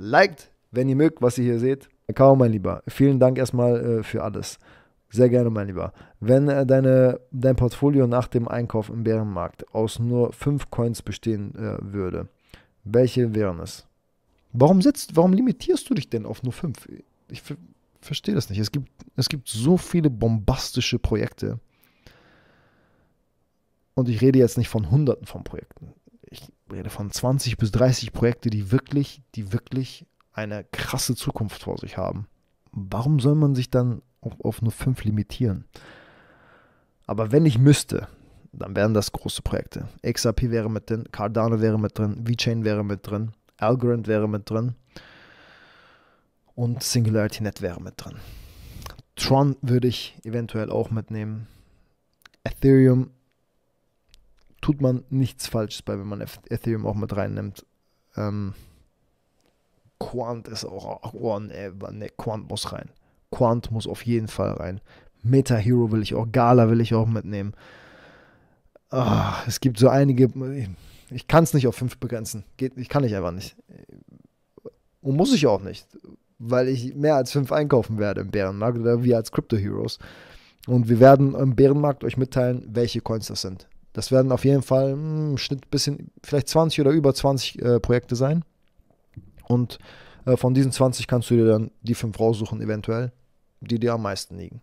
liked, wenn ihr mögt, was ihr hier seht. Kao, mein Lieber, vielen Dank erstmal äh, für alles. Sehr gerne, mein Lieber. Wenn äh, deine, dein Portfolio nach dem Einkauf im Bärenmarkt aus nur 5 Coins bestehen äh, würde, welche wären es? Warum, setzt, warum limitierst du dich denn auf nur 5? Ich ver verstehe das nicht. Es gibt, es gibt so viele bombastische Projekte. Und ich rede jetzt nicht von Hunderten von Projekten rede von 20 bis 30 Projekte, die wirklich, die wirklich eine krasse Zukunft vor sich haben. Warum soll man sich dann auf, auf nur fünf limitieren? Aber wenn ich müsste, dann wären das große Projekte. XRP wäre mit drin, Cardano wäre mit drin, VeChain wäre mit drin, Algorand wäre mit drin und Singularity Net wäre mit drin. Tron würde ich eventuell auch mitnehmen. Ethereum tut man nichts Falsches bei, wenn man Ethereum auch mit reinnimmt. Ähm, Quant ist auch, oh ne, ne, Quant muss rein. Quant muss auf jeden Fall rein. Meta Hero will ich auch, Gala will ich auch mitnehmen. Oh, es gibt so einige, ich kann es nicht auf fünf begrenzen. Geht, ich kann ich einfach nicht. Und muss ich auch nicht, weil ich mehr als fünf einkaufen werde im Bärenmarkt oder wir als Crypto Heroes. Und wir werden im Bärenmarkt euch mitteilen, welche Coins das sind. Das werden auf jeden Fall im hm, Schnitt bisschen, vielleicht 20 oder über 20 äh, Projekte sein. Und äh, von diesen 20 kannst du dir dann die fünf raussuchen, eventuell, die dir am meisten liegen.